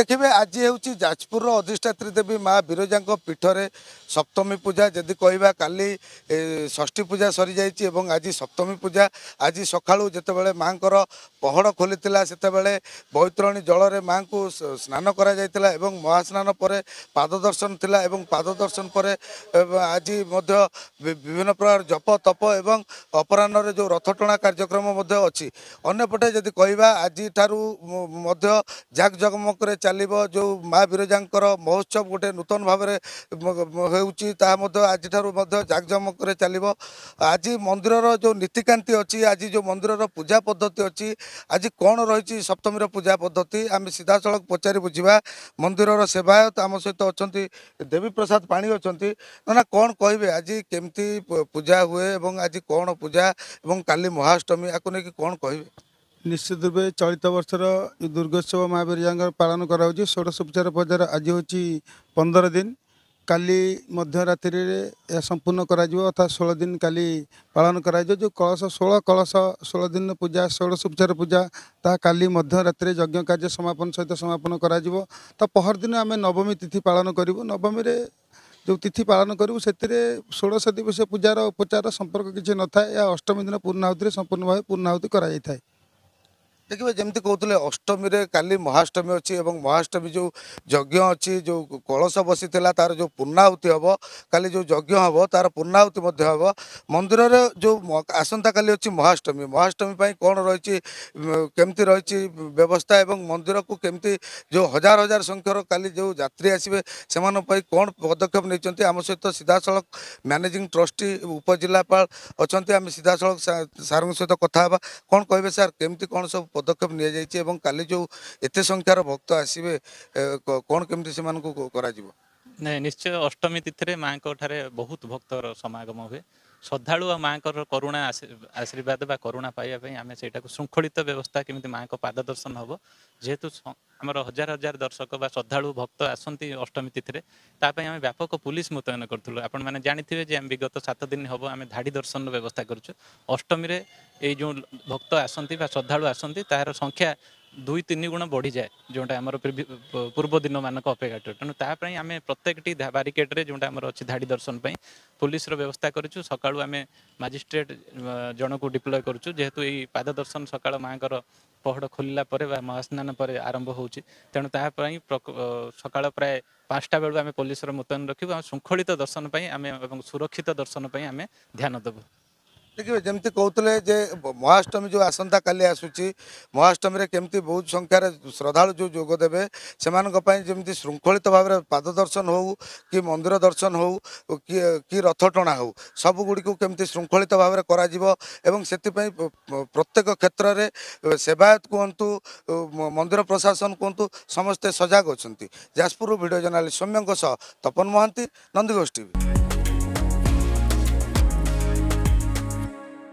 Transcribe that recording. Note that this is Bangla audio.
দেখবে আজ হচ্ছে যাজপুর অধিষ্ঠাত্রী দেবী মা বিরজা পীঠরে সপ্তমী পূজা যদি কহা কালি ষষ্ঠী পূজা সরি যাই এবং আজ সপ্তমী পূজা আজ সকাল যেতবে মা পহড় খোলি সেতবে বৈতরণী জলরে মা স্নান করা যাই এবং মহাস্নান পরে পাদ দর্শন লা এবং পাদ দর্শন পরে আজ বিভিন্ন প্রকার জপ তপ এবং অপরাহ্নরে যে রথ টଣା কার্যক্রম অন্যপটে যদি কহা আজ ঠার জগমকরে ଚାଲିବ ଯେଉଁ ମା ବିରଜାଙ୍କର ମହୋତ୍ସବ ଗୋଟେ ନୂତନ ଭାବରେ ହେଉଛି ତାହା ମଧ୍ୟ ଆଜିଠାରୁ ମଧ୍ୟ ଜାକଜମକରେ ଚାଲିବ ଆଜି ମନ୍ଦିରର ଯେଉଁ ନୀତିକାନ୍ତି ଅଛି ଆଜି ଯେଉଁ ମନ୍ଦିରର ପୂଜା ପଦ୍ଧତି ଅଛି ଆଜି କ'ଣ ରହିଛି ସପ୍ତମୀର ପୂଜା ପଦ୍ଧତି ଆମେ ସିଧାସଳଖ ପଚାରି ବୁଝିବା ମନ୍ଦିରର ସେବାୟତ ଆମ ସହିତ ଅଛନ୍ତି ଦେବୀପ୍ରସାଦ ପାଣି ଅଛନ୍ତି ନା କ'ଣ କହିବେ ଆଜି କେମିତି ପୂଜା ହୁଏ ଏବଂ ଆଜି କ'ଣ ପୂଜା ଏବଂ କାଲି ମହାଷ୍ଟମୀ ଆକୁ ନେଇକି କ'ଣ କହିବେ ନିଶ୍ଚିତ ରୂପେ ଚଳିତ ବର୍ଷର ଦୁର୍ଗୋତ୍ସବ ମହାବୀରଜାଙ୍କର ପାଳନ କରାହେଉଛି ଷୋଡ଼ଶ ଉପଚାର ପର୍ଯ୍ୟାୟର ଆଜି ହେଉଛି ପନ୍ଦର ଦିନ କାଲି ମଧ୍ୟରାତ୍ରିରେ ଏହା ସମ୍ପୂର୍ଣ୍ଣ କରାଯିବ ଅର୍ଥାତ୍ ଷୋହଳ ଦିନ କାଲି ପାଳନ କରାଯିବ ଯେଉଁ କଳସ ଷୋହଳ କଳସ ଷୋହଳ ଦିନ ପୂଜା ଷୋଡ଼ଶ ଉପଚାର ପୂଜା ତାହା କାଲି ମଧ୍ୟରାତ୍ରିରେ ଯଜ୍ଞ କାର୍ଯ୍ୟ ସମାପନ ସହିତ ସମାପନ କରାଯିବ ତ ପହରଦିନ ଆମେ ନବମୀ ତିଥି ପାଳନ କରିବୁ ନବମୀରେ ଯେଉଁ ତିଥି ପାଳନ କରିବୁ ସେଥିରେ ଷୋଡ଼ଶ ଦିବସୀୟ ପୂଜାର ଉପଚାର ସମ୍ପର୍କ କିଛି ନଥାଏ ଏହା ଅଷ୍ଟମୀ ଦିନ ପୂର୍ଣ୍ଣାହୁତିରେ ସମ୍ପୂର୍ଣ୍ଣ ଭାବେ ପୂର୍ଣ୍ଣାହୁତି କରାଯାଇଥାଏ দেখবে যেমি কৌলে অষ্টমীরে কালি মহাষ্টমী অছি এবং মহাষ্টমী যে যজ্ঞ অছি যে কলস বসিলা তার যে পূর্ণাহুতি হব কালি যে যজ্ঞ হব তার পূর্ণাহুতি হব মন্দিরের যে আসন্তকালি অছি মহাষ্টমী মহাষ্টমী কোণ রয়েছে কেমতি রয়েছে ব্যবস্থা এবং মন্দিরক কেমতি যে হাজার হাজার সংখ্যার কালি যে যাত্রী আসবে সে কোণ পদক্ষেপ নিয়েছেন আমার সহ সিধাসলখ ম্যানেজিং ট্রষ্টি উপজেলাপাল অনেক আমি সিধাসলখ সার সহ কথা হওয়া কোণ কে স্যার কেমতি কোণ সব পদক্ষেপ নিয়ে যাইছে এবং কালি যে এতে সংখ্যার ভক্ত আসবে কোণ কেমি সে করা নিশ্চয় অষ্টমী তিথি মাঠে বহুত ভক্তর সমাগম হুয়ে ଶ୍ରଦ୍ଧାଳୁ ଆଉ ମାଆଙ୍କର କରୁଣା ଆଶୀର୍ବାଦ ବା କରୁଣା ପାଇବା ପାଇଁ ଆମେ ସେଇଟାକୁ ଶୃଙ୍ଖଳିତ ବ୍ୟବସ୍ଥା କେମିତି ମାଆଙ୍କ ପାଦ ଦର୍ଶନ ହେବ ଯେହେତୁ ଆମର ହଜାର ହଜାର ଦର୍ଶକ ବା ଶ୍ରଦ୍ଧାଳୁ ଭକ୍ତ ଆସନ୍ତି ଅଷ୍ଟମୀ ତିଥିରେ ତା ପାଇଁ ଆମେ ବ୍ୟାପକ ପୁଲିସ୍ ମୁତୟନ କରୁଥିଲୁ ଆପଣମାନେ ଜାଣିଥିବେ ଯେ ଆମେ ବିଗତ ସାତ ଦିନ ହେବ ଆମେ ଧାଡ଼ି ଦର୍ଶନର ବ୍ୟବସ୍ଥା କରୁଛୁ ଅଷ୍ଟମୀରେ ଏଇ ଯେଉଁ ଭକ୍ତ ଆସନ୍ତି ବା ଶ୍ରଦ୍ଧାଳୁ ଆସନ୍ତି ତାହାର ସଂଖ୍ୟା दुई तिन गुण बढिजाए जोटा अब पूर्वदिन म अपेक्षा तर प्रत्येक बारिकेडर धाडी दर्शन पुलिस पोलिस्र व्यवस्था गरिचु सकालु अमे माजिस्ट्रेट जनक डिप्लोय गर्छु जे पाद दर्शन सकाल माहड खोलला महास्न आरम्भ हुन्छेणु ताप्तै सकाल प्रायः पाँच टा बेला पोलिस्र मुत्युन रकृखलित दर्शनप सुरक्षित दर्शन ध्यान दर्शनपेन् ଦେଖିବେ ଯେମିତି କହୁଥିଲେ ଯେ ମହାଷ୍ଟମୀ ଯେଉଁ ଆସନ୍ତାକାଲି ଆସୁଛି ମହାଷ୍ଟମୀରେ କେମିତି ବହୁତ ସଂଖ୍ୟାରେ ଶ୍ରଦ୍ଧାଳୁ ଯେଉଁ ଯୋଗ ଦେବେ ସେମାନଙ୍କ ପାଇଁ ଯେମିତି ଶୃଙ୍ଖଳିତ ଭାବରେ ପାଦ ଦର୍ଶନ ହଉ କି ମନ୍ଦିର ଦର୍ଶନ ହଉ କି କି ରଥ ଟଣା ହଉ ସବୁଗୁଡ଼ିକୁ କେମିତି ଶୃଙ୍ଖଳିତ ଭାବରେ କରାଯିବ ଏବଂ ସେଥିପାଇଁ ପ୍ରତ୍ୟେକ କ୍ଷେତ୍ରରେ ସେବାୟତ କୁହନ୍ତୁ ମନ୍ଦିର ପ୍ରଶାସନ କୁହନ୍ତୁ ସମସ୍ତେ ସଜାଗ ଅଛନ୍ତି ଯାଜପୁରରୁ ଭିଡ଼ିଓ ଜର୍ନାଲିଷ୍ଟ ସୌମ୍ୟଙ୍କ ସହ ତପନ ମହାନ୍ତି ନନ୍ଦିଗୋଷ୍ଠୀ